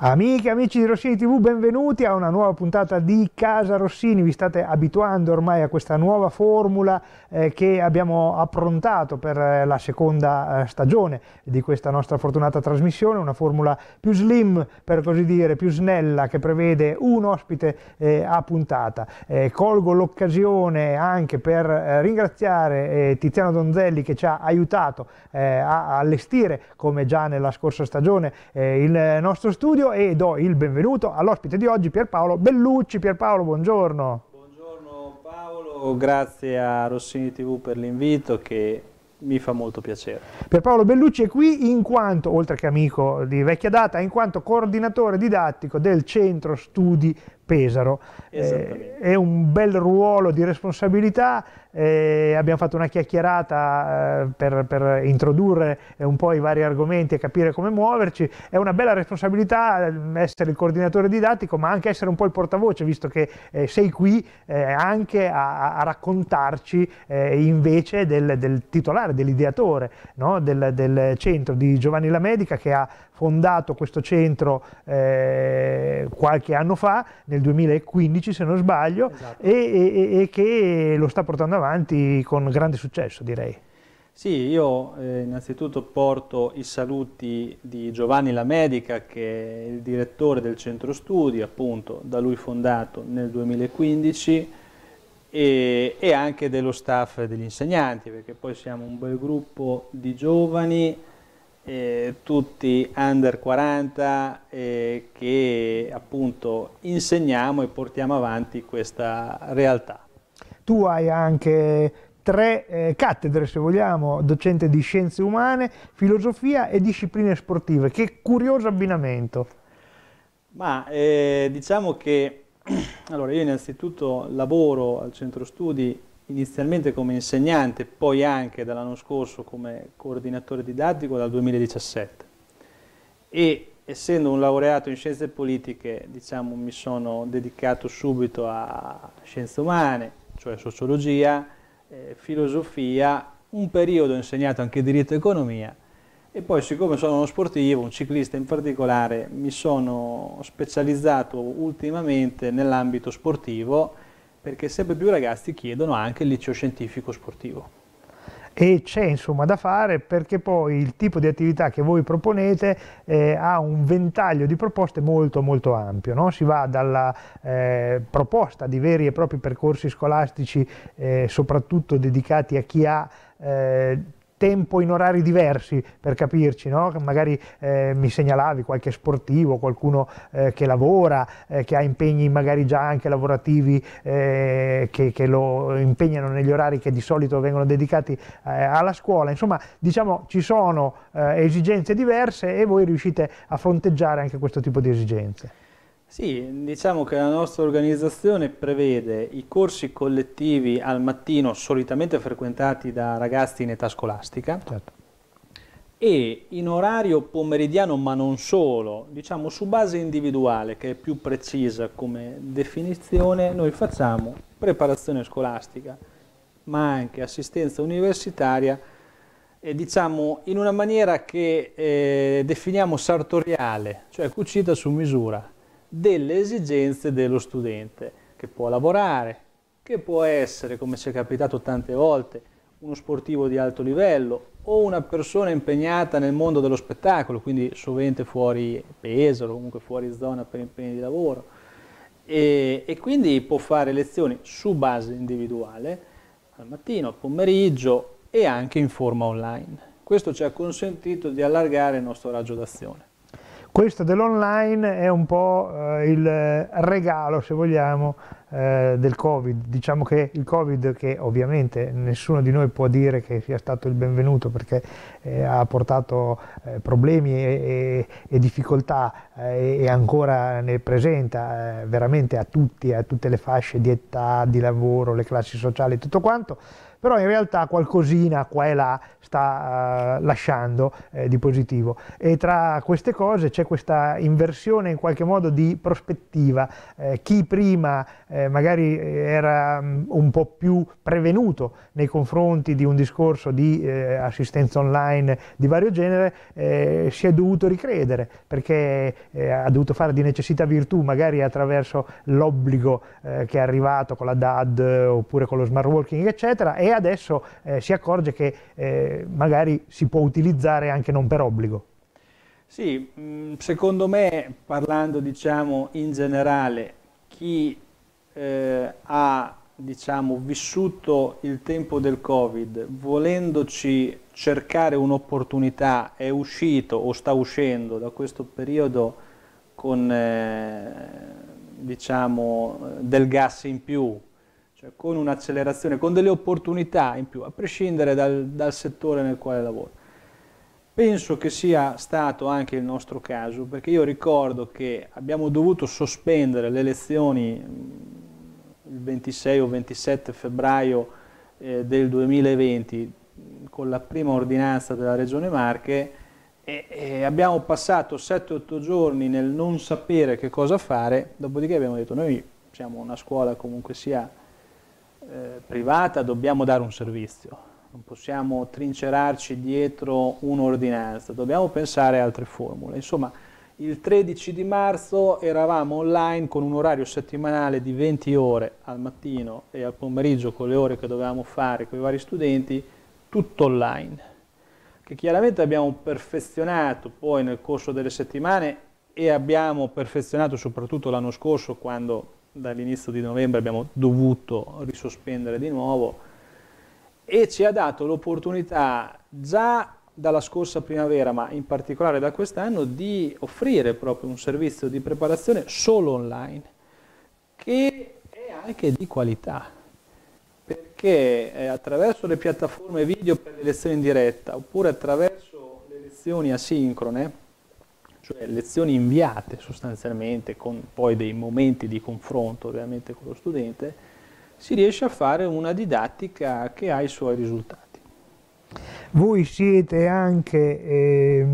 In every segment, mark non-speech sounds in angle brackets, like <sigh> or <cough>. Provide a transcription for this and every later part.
Amiche, amici di Rossini TV, benvenuti a una nuova puntata di Casa Rossini. Vi state abituando ormai a questa nuova formula eh, che abbiamo approntato per eh, la seconda eh, stagione di questa nostra fortunata trasmissione, una formula più slim, per così dire, più snella, che prevede un ospite eh, a puntata. Eh, colgo l'occasione anche per eh, ringraziare Tiziano Donzelli che ci ha aiutato a allestire, come già nella scorsa stagione, il nostro studio Fazio e do il benvenuto all'ospite di oggi Pierpaolo Bellucci. Pierpaolo, buongiorno. Buongiorno Paolo, grazie a Rossini TV per l'invito che mi fa molto piacere. Pierpaolo Bellucci è qui in quanto, oltre che amico di vecchia data, in quanto coordinatore didattico del Centro Studi Pesaro. Eh, è un bel ruolo di responsabilità, eh, abbiamo fatto una chiacchierata eh, per, per, introdurre un po' i vari argomenti e capire come muoverci, è una bella responsabilità eh, essere il coordinatore didattico ma anche essere un po' il portavoce visto che eh, sei qui eh, anche a, a raccontarci invece del, del titolare, dell'ideatore no? del, del, centro di Giovanni Lamedica che ha fondato questo centro eh, qualche anno fa, nel 2015 se non sbaglio, esatto. e, e, e, che lo sta portando avanti con grande successo direi. Sì, io eh, innanzitutto porto i saluti di Giovanni La Medica che è il direttore del centro studi, appunto da lui fondato nel 2015 e, e anche dello staff degli insegnanti perché poi siamo un bel gruppo di giovani eh, tutti under 40 eh, che appunto insegniamo e portiamo avanti questa realtà. Tu hai anche tre eh, cattedre, se vogliamo, docente di scienze umane, filosofia e discipline sportive. Che curioso abbinamento! Ma eh, diciamo che <clears throat> allora io innanzitutto lavoro al centro studi inizialmente come insegnante, poi anche dall'anno scorso come coordinatore didattico dal 2017. E essendo un laureato in scienze politiche, diciamo, mi sono dedicato subito a scienze umane, cioè sociologia, eh, filosofia, un periodo ho insegnato anche diritto e economia e poi siccome sono uno sportivo, un ciclista in particolare, mi sono specializzato ultimamente nell'ambito sportivo perché sempre più ragazzi chiedono anche il liceo scientifico sportivo. E c'è insomma da fare perché poi il tipo di attività che voi proponete eh, ha un ventaglio di proposte molto molto ampio, no? si va dalla eh, proposta di veri e propri percorsi scolastici eh, soprattutto dedicati a chi ha eh, tempo in orari diversi, per capirci, no? magari eh, mi segnalavi qualche sportivo, qualcuno eh, che lavora, eh, che ha impegni magari già anche lavorativi eh, che, che, lo impegnano negli orari che di solito vengono dedicati eh, alla scuola, insomma diciamo ci sono eh, esigenze diverse e voi riuscite a fronteggiare anche questo tipo di esigenze. Sì, diciamo che la nostra organizzazione prevede i corsi collettivi al mattino solitamente frequentati da ragazzi in età scolastica certo. e in orario pomeridiano ma non solo, diciamo su base individuale che è più precisa come definizione, noi facciamo preparazione scolastica ma anche assistenza universitaria eh, diciamo in una maniera che eh, definiamo sartoriale, cioè cucita su misura delle esigenze dello studente, che può lavorare, che può essere, come ci è capitato tante volte, uno sportivo di alto livello o una persona impegnata nel mondo dello spettacolo, quindi sovente fuori peso, comunque fuori zona per impegni di lavoro, e, e quindi può fare lezioni su base individuale al mattino, al pomeriggio e anche in forma online. Questo ci ha consentito di allargare il nostro raggio d'azione. Questo dell'online è un po' eh, il regalo, se vogliamo, eh, del Covid. Diciamo che il Covid, che ovviamente nessuno di noi può dire che sia stato il benvenuto perché eh, ha portato problemi e, difficoltà e ancora ne presenta veramente a tutti, a tutte le fasce di età, di lavoro, le classi sociali, tutto quanto, però in realtà qualcosina qua e là sta uh, lasciando eh, di positivo e tra queste cose c'è questa inversione in qualche modo di prospettiva, eh, chi prima eh, magari eh, era mm, un po' più prevenuto nei confronti di un discorso di eh, assistenza online di vario genere si è dovuto ricredere perché ha dovuto fare di necessità virtù magari attraverso l'obbligo che è arrivato con la DAD oppure con lo smart working eccetera e adesso eh, si accorge che eh, magari si può utilizzare anche non per obbligo. Sì, mm, secondo me, parlando diciamo, in generale, chi eh, ha diciamo, vissuto il tempo del Covid volendoci cercare un'opportunità è uscito o sta uscendo da questo periodo con eh, diciamo, eh, del gas in più, cioè con un'accelerazione, con delle opportunità in più, a prescindere dal, dal settore nel quale lavoro. Penso che sia stato anche il nostro caso, perché io ricordo che abbiamo dovuto sospendere le lezioni mm, il 26 o 27 febbraio eh, del 2020 con la prima ordinanza della Regione Marche e, e abbiamo passato 7-8 giorni nel non sapere che cosa fare, dopodiché abbiamo detto noi siamo una scuola comunque sia eh, privata dobbiamo dare un servizio, non possiamo trincerarci dietro un'ordinanza, dobbiamo pensare a altre formule. Insomma, il 13 di marzo eravamo online con un orario settimanale di 20 ore al mattino e al pomeriggio con le ore che dovevamo fare con i vari studenti, tutto online, che chiaramente abbiamo perfezionato poi nel corso delle settimane e abbiamo perfezionato soprattutto l'anno scorso quando dall'inizio di novembre abbiamo dovuto risospendere di nuovo e ci ha dato l'opportunità già dalla scorsa primavera, ma in particolare da quest'anno, di offrire proprio un servizio di preparazione solo online, che è anche di qualità perché eh, attraverso le piattaforme video per le lezioni in diretta oppure attraverso le lezioni asincrone cioè lezioni inviate sostanzialmente con poi dei momenti di confronto ovviamente con lo studente, si riesce a fare una didattica che ha i suoi risultati. Voi siete anche eh,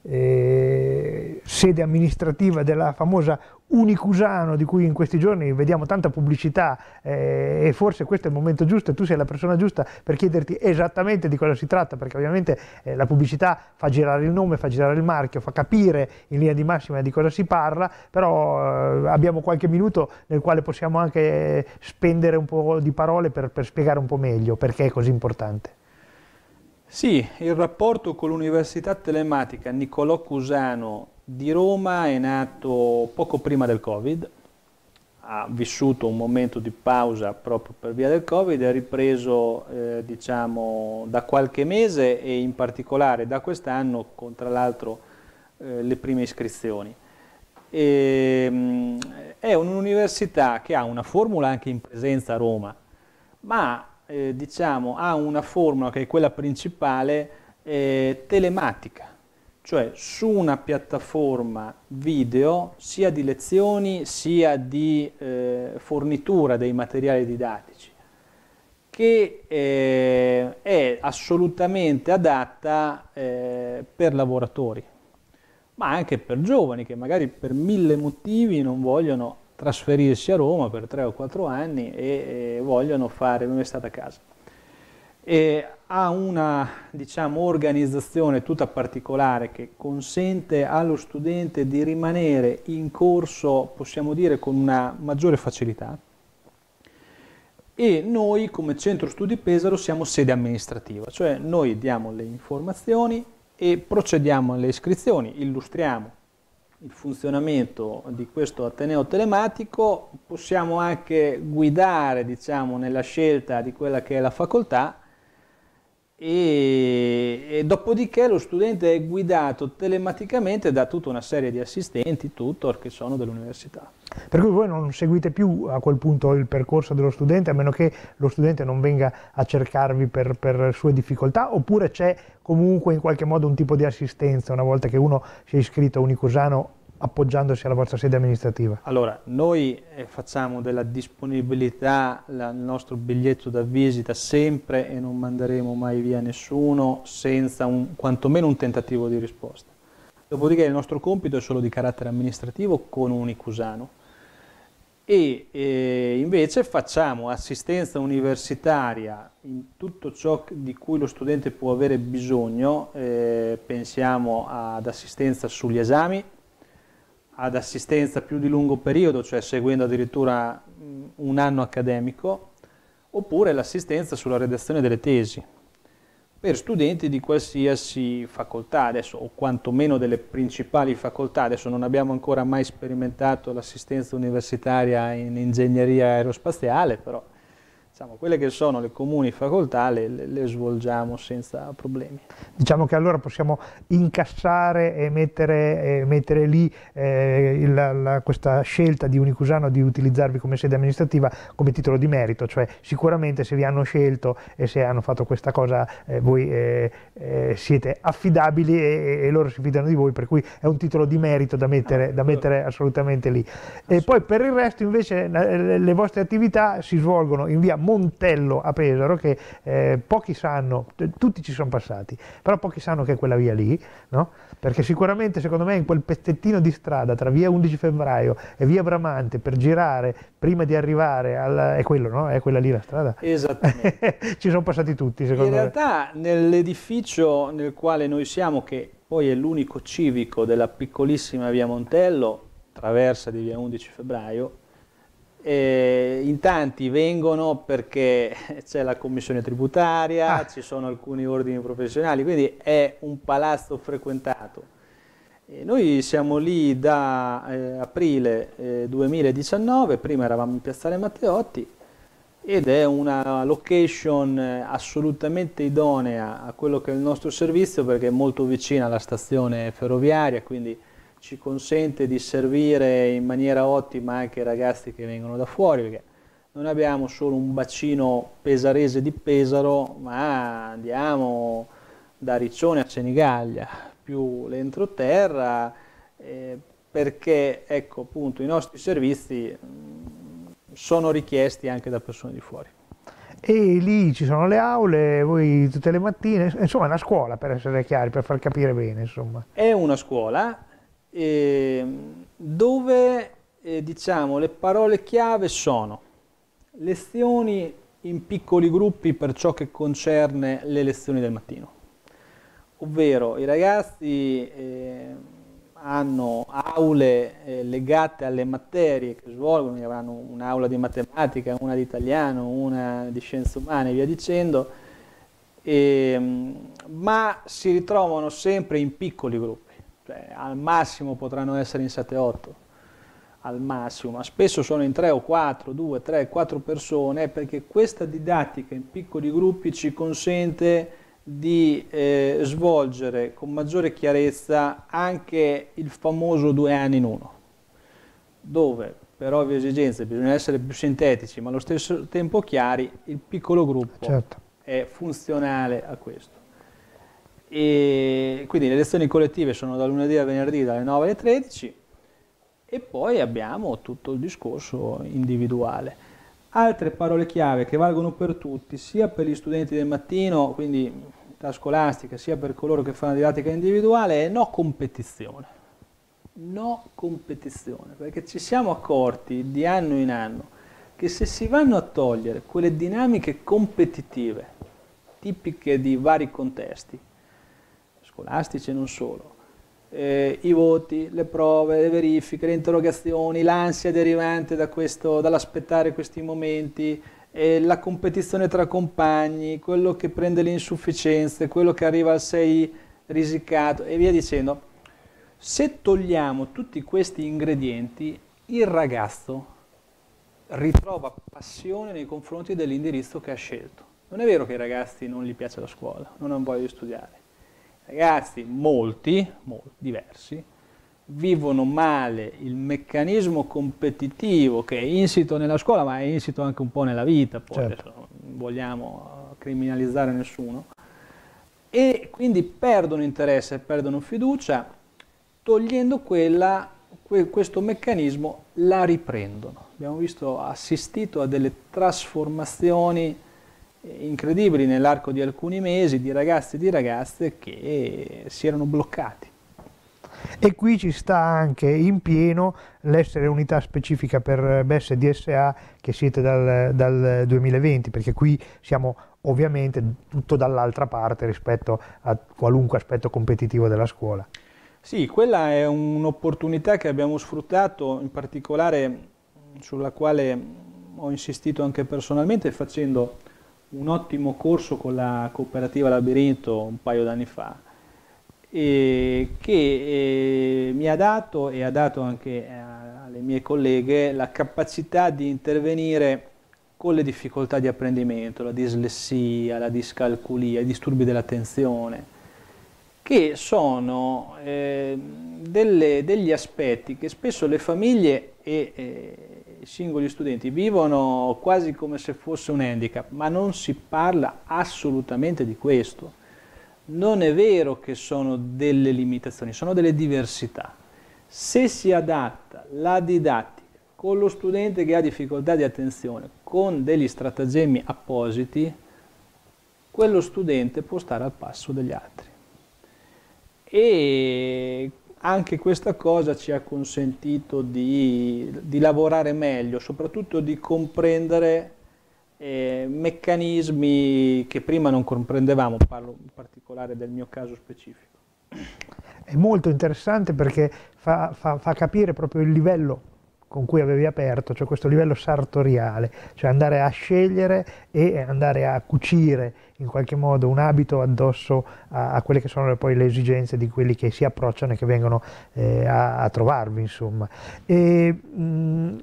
eh, sede amministrativa della famosa unicusano di cui in questi giorni vediamo tanta pubblicità eh, e forse questo è il momento giusto e tu sei la persona giusta per chiederti esattamente di cosa si tratta perché ovviamente eh, la pubblicità fa girare il nome, fa girare il marchio, fa capire in linea di massima di cosa si parla, però eh, abbiamo qualche minuto nel quale possiamo anche spendere un po' di parole per, per spiegare un po' meglio perché è così importante. Sì, il rapporto con l'Università Telematica Nicolò Cusano di Roma è nato poco prima del Covid, ha vissuto un momento di pausa proprio per via del Covid, è ripreso eh, diciamo, da qualche mese e in particolare da quest'anno con tra l'altro eh, le prime iscrizioni. E, ehm, è un'università che ha una formula anche in presenza a Roma, ma eh, diciamo, ha una formula che è quella principale eh, telematica cioè su una piattaforma video sia di lezioni sia di eh, fornitura dei materiali didattici che eh, è assolutamente adatta eh, per lavoratori ma anche per giovani che magari per mille motivi non vogliono trasferirsi a Roma per tre o quattro anni e eh, vogliono fare l'università a casa e ha una diciamo, organizzazione tutta particolare che consente allo studente di rimanere in corso, possiamo dire, con una maggiore facilità. E noi come Centro Studi Pesaro siamo sede amministrativa, cioè noi diamo le informazioni e procediamo alle iscrizioni, illustriamo il funzionamento di questo Ateneo telematico, possiamo anche guidare diciamo, nella scelta di quella che è la facoltà, e, e, dopodiché lo studente è guidato telematicamente da tutta una serie di assistenti, tutor che sono dell'università. Per cui voi non seguite più a quel punto il percorso dello studente a meno che lo studente non venga a cercarvi per, per sue difficoltà oppure c'è comunque in qualche modo un tipo di assistenza una volta che uno si è iscritto a un appoggiandosi alla vostra sede amministrativa? Allora, noi eh, facciamo della disponibilità il nostro biglietto da visita sempre e non manderemo mai via nessuno senza un, quantomeno un tentativo di risposta. Dopodiché il nostro compito è solo di carattere amministrativo con un icusano e eh, invece facciamo assistenza universitaria in tutto ciò di cui lo studente può avere bisogno, eh, pensiamo ad assistenza sugli esami, ad assistenza più di lungo periodo, cioè seguendo addirittura un anno accademico, oppure l'assistenza sulla redazione delle tesi per studenti di qualsiasi facoltà adesso, o quantomeno delle principali facoltà. Adesso non abbiamo ancora mai sperimentato l'assistenza universitaria in ingegneria aerospaziale, però Diciamo, quelle che sono le comuni facoltà le, le, le, svolgiamo senza problemi. Diciamo che allora possiamo incassare e mettere, e mettere lì eh, la, la, questa scelta di Unicusano di utilizzarvi come sede amministrativa come titolo di merito, cioè sicuramente se vi hanno scelto e se hanno fatto questa cosa eh, voi eh, eh siete affidabili e, e, loro si fidano di voi, per cui è un titolo di merito da mettere, da mettere assolutamente lì. E poi per il resto invece eh, le vostre attività si svolgono in via Montello a Pesaro, che eh, pochi sanno, tutti ci sono passati, però pochi sanno che è quella via lì, no? perché sicuramente secondo me in quel pezzettino di strada tra via 11 febbraio e via Bramante per girare prima di arrivare alla... è quello, no? È quella lì la strada? Esattamente. <laughs> ci sono passati tutti secondo in me. In realtà nell'edificio nel quale noi siamo, che poi è l'unico civico della piccolissima via Montello, traversa di via 11 febbraio, eh, in tanti vengono perché <laughs> c'è la commissione tributaria, ah. ci sono alcuni ordini professionali, quindi è un palazzo frequentato. E noi siamo lì da eh, aprile eh, 2019, prima eravamo in Piazzale Matteotti ed è una location eh, assolutamente idonea a quello che è il nostro servizio perché è molto vicina alla stazione ferroviaria, quindi ci consente di servire in maniera ottima anche i ragazzi che vengono da fuori, perché non abbiamo solo un bacino pesarese di Pesaro, ma andiamo da Riccione a Senigallia, più l'entroterra, eh, perché ecco, appunto, i nostri servizi mm, sono richiesti anche da persone di fuori e lì ci sono le aule, voi tutte le mattine, insomma è una scuola per essere chiari, per far capire bene insomma. È una scuola eh, dove eh, diciamo, le parole chiave sono lezioni in piccoli gruppi per ciò che concerne le lezioni del mattino, ovvero i ragazzi eh, hanno aule eh, legate alle materie che svolgono, quindi avranno un'aula di matematica, una di italiano, una di scienze umane e via dicendo, eh, ma si ritrovano sempre in piccoli gruppi cioè, al massimo potranno essere in 7-8, al massimo, ma spesso sono in 3 o 4, 2, 3, 4 persone perché questa didattica in piccoli gruppi ci consente di eh, svolgere con maggiore chiarezza anche il famoso due anni in uno, dove per ovvie esigenze bisogna essere più sintetici ma allo stesso tempo chiari, il piccolo gruppo certo. è funzionale a questo. E quindi le lezioni collettive sono da lunedì a venerdì dalle 9 alle 13 e poi abbiamo tutto il discorso individuale. Altre parole chiave che valgono per tutti, sia per gli studenti del mattino, quindi la scolastica, sia per coloro che fanno didattica individuale, è no competizione. No competizione, perché ci siamo accorti di anno in anno che se si vanno a togliere quelle dinamiche competitive tipiche di vari contesti, scolastici e non solo, eh, i voti, le prove, le verifiche, le interrogazioni, l'ansia derivante da dall'aspettare questi momenti, eh, la competizione tra compagni, quello che prende le insufficienze, quello che arriva al 6 risicato e via dicendo. Se togliamo tutti questi ingredienti, il ragazzo ritrova passione nei confronti dell'indirizzo che ha scelto. Non è vero che ai ragazzi non gli piace la scuola, non hanno voglia di studiare ragazzi, molti, molti, diversi, vivono male il meccanismo competitivo che è insito nella scuola, ma è insito anche un po' nella vita, poi certo. non vogliamo eh, criminalizzare nessuno, e quindi perdono interesse, perdono fiducia, togliendo quella, que, questo meccanismo la riprendono. Abbiamo visto, assistito a delle trasformazioni incredibili nell'arco di alcuni mesi di ragazzi e di ragazze che si erano bloccati. E qui ci sta anche in pieno l'essere unità specifica per BES e DSA che siete dal, dal 2020, perché qui siamo ovviamente tutto dall'altra parte rispetto a qualunque aspetto competitivo della scuola. Sì, quella è un'opportunità che abbiamo sfruttato, in particolare sulla quale ho insistito anche personalmente facendo un ottimo corso con la cooperativa Labirinto un paio d'anni fa e che eh, mi ha dato e ha dato anche eh, alle mie colleghe la capacità di intervenire con le difficoltà di apprendimento, la dislessia, la discalculia, i disturbi dell'attenzione, che sono eh, delle, degli aspetti che spesso le famiglie e eh, i singoli studenti vivono quasi come se fosse un handicap, ma non si parla assolutamente di questo. Non è vero che sono delle limitazioni, sono delle diversità. Se si adatta la didattica con lo studente che ha difficoltà di attenzione, con degli stratagemmi appositi, quello studente può stare al passo degli altri. E anche questa cosa ci ha consentito di, di lavorare meglio, soprattutto di comprendere eh, meccanismi che prima non comprendevamo, parlo in particolare del mio caso specifico. È molto interessante perché fa, fa, fa capire proprio il livello con cui avevi aperto, cioè questo livello sartoriale, cioè andare a scegliere e andare a cucire in qualche modo un abito addosso a, a quelle che sono poi le esigenze di quelli che si approcciano e che vengono eh, a, a, trovarvi, insomma. E, mh,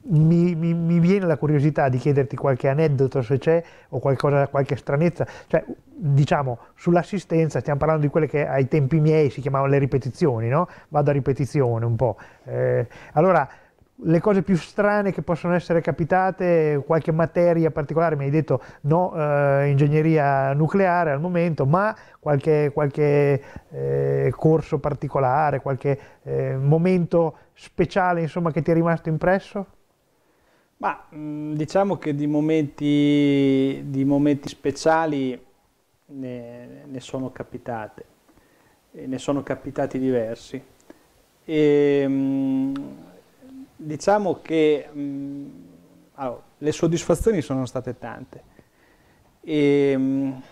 mi, mi, mi, viene la curiosità di chiederti qualche aneddoto se c'è o qualcosa, qualche stranezza, cioè diciamo sull'assistenza stiamo parlando di quelle che ai tempi miei si chiamavano le ripetizioni, no? Vado a ripetizione un po'. Eh, allora le cose più strane che possono essere capitate, qualche materia particolare, mi hai detto no eh, ingegneria nucleare al momento, ma qualche, qualche eh, corso particolare, qualche eh, momento speciale insomma che ti è rimasto impresso? Ma mm, diciamo che di momenti, di momenti speciali ne, ne, sono capitate, ne sono capitati diversi. E, ehm, diciamo che mm, allora, le soddisfazioni sono state tante. E, ehm,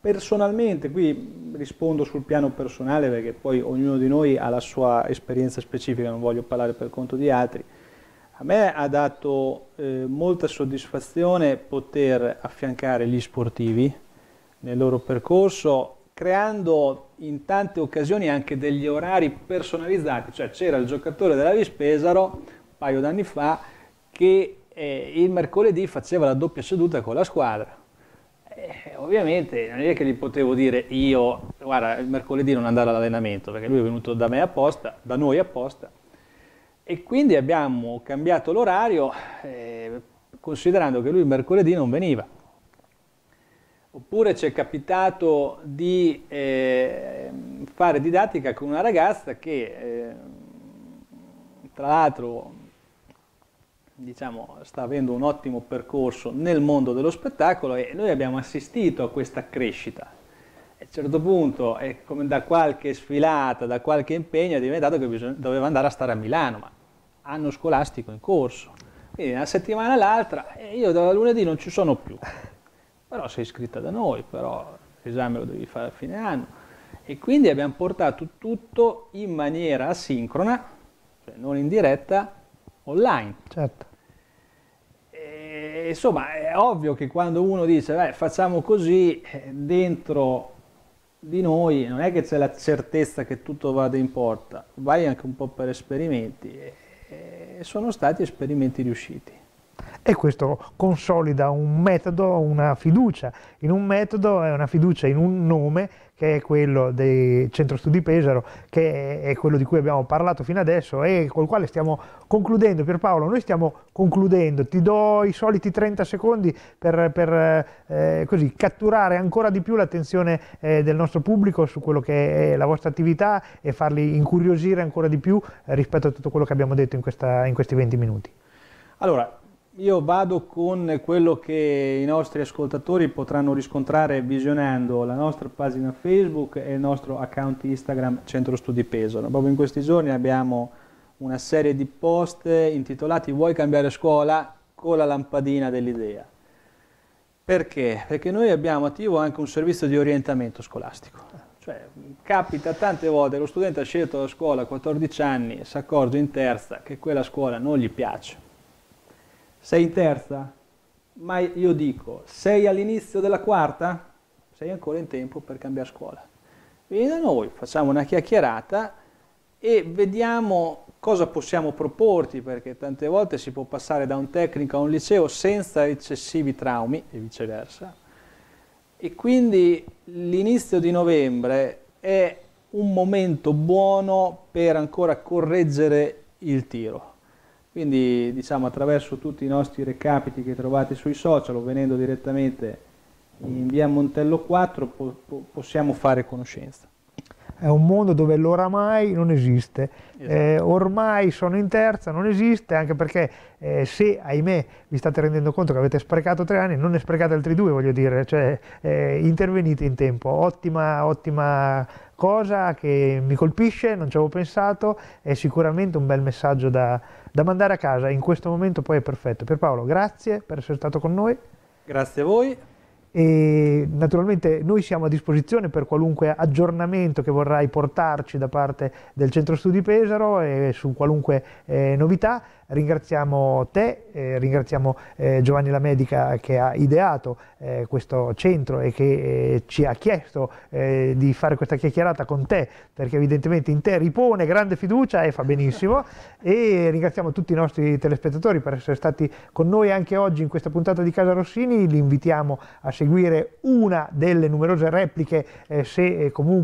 <clears throat> personalmente, qui rispondo sul piano personale perché poi ognuno di noi ha la sua esperienza specifica, non voglio parlare per conto di altri a me ha dato eh, molta soddisfazione poter affiancare gli sportivi nel loro percorso creando in tante occasioni anche degli orari personalizzati, cioè c'era il giocatore della Vispesaro un paio d'anni fa che eh, il mercoledì faceva la doppia seduta con la squadra. Eh, ovviamente non è che gli potevo dire io, guarda, il mercoledì non andare all'allenamento, perché lui è venuto da me apposta, da noi apposta, e quindi abbiamo cambiato l'orario eh, considerando che lui mercoledì non veniva. Oppure ci è capitato di eh, fare didattica con una ragazza che eh, tra l'altro diciamo, sta avendo un ottimo percorso nel mondo dello spettacolo e noi abbiamo assistito a questa crescita. A un certo punto, eh, da qualche sfilata, da qualche impegno, è diventato che bisogna, doveva andare a stare a Milano, ma anno scolastico in corso. Quindi una settimana all'altra, io da lunedì non ci sono più. Però sei iscritta da noi, però l'esame lo devi fare a fine anno. E quindi abbiamo portato tutto in maniera asincrona, cioè non in diretta, online. Certo. E, insomma, è ovvio che quando uno dice, beh, facciamo così, eh, dentro di noi non è che c'è la certezza che tutto vada in porta, vai anche un po' per esperimenti sono stati esperimenti riusciti e questo consolida un metodo, una fiducia in un metodo e una fiducia in un nome che è quello del Centro Studi Pesaro, che è quello di cui abbiamo parlato fino adesso e col quale stiamo concludendo. Pierpaolo, noi stiamo concludendo, ti do i soliti 30 secondi per, per eh, così, catturare ancora di più l'attenzione eh, del nostro pubblico su quello che è la vostra attività e farli incuriosire ancora di più eh, rispetto a tutto quello che abbiamo detto in, questa, in questi 20 minuti. Allora, io vado con quello che i nostri ascoltatori potranno riscontrare visionando la nostra pagina Facebook e il nostro account Instagram Centro Studi Pesaro. Proprio in questi giorni abbiamo una serie di post intitolati Vuoi cambiare scuola con la lampadina dell'idea. Perché? Perché noi abbiamo attivo anche un servizio di orientamento scolastico. Cioè, capita tante volte che lo studente ha scelto la scuola a 14 anni e si accorge in terza che quella scuola non gli piace sei in terza? Ma io dico, sei all'inizio della quarta? Sei ancora in tempo per cambiare scuola. Vieni da noi, facciamo una chiacchierata e vediamo cosa possiamo proporti, perché tante volte si può passare da un tecnico a un liceo senza eccessivi traumi e viceversa. E quindi l'inizio di novembre è un momento buono per ancora correggere il tiro. Quindi diciamo attraverso tutti i nostri recapiti che trovate sui social o venendo direttamente in via Montello 4 po possiamo fare conoscenza è un mondo dove l'oramai non esiste, esatto. eh, ormai sono in terza, non esiste, anche perché eh, se, ahimè, vi state rendendo conto che avete sprecato tre anni, non ne sprecate altri due, voglio dire, cioè eh, intervenite in tempo, ottima, ottima cosa che mi colpisce, non ci avevo pensato, è sicuramente un bel messaggio da, da mandare a casa, in questo momento poi è perfetto. Pierpaolo, grazie per essere stato con noi. Grazie a voi e naturalmente noi siamo a disposizione per qualunque aggiornamento che vorrai portarci da parte del Centro Studi Pesaro e su qualunque eh, novità. Ringraziamo te, eh, ringraziamo eh, Giovanni La Medica che ha ideato eh, questo centro e che eh, ci ha chiesto eh, di fare questa chiacchierata con te, perché evidentemente in te ripone grande fiducia e fa benissimo. <laughs> e ringraziamo tutti i nostri telespettatori per essere stati con noi anche oggi in questa puntata di Casa Rossini. Li invitiamo a seguire una delle numerose repliche eh, se comunque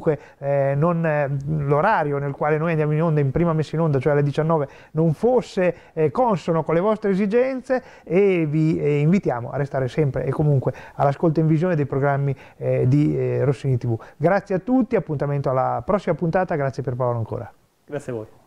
non l'orario nel quale noi andiamo in onda in prima messa in onda, cioè alle 19, non fosse eh, consono con le vostre esigenze e vi eh, invitiamo a restare sempre e comunque all'ascolto in visione dei programmi eh, di eh, Rossini TV. Grazie a tutti, appuntamento alla prossima puntata, grazie per Paolo ancora. Grazie a voi.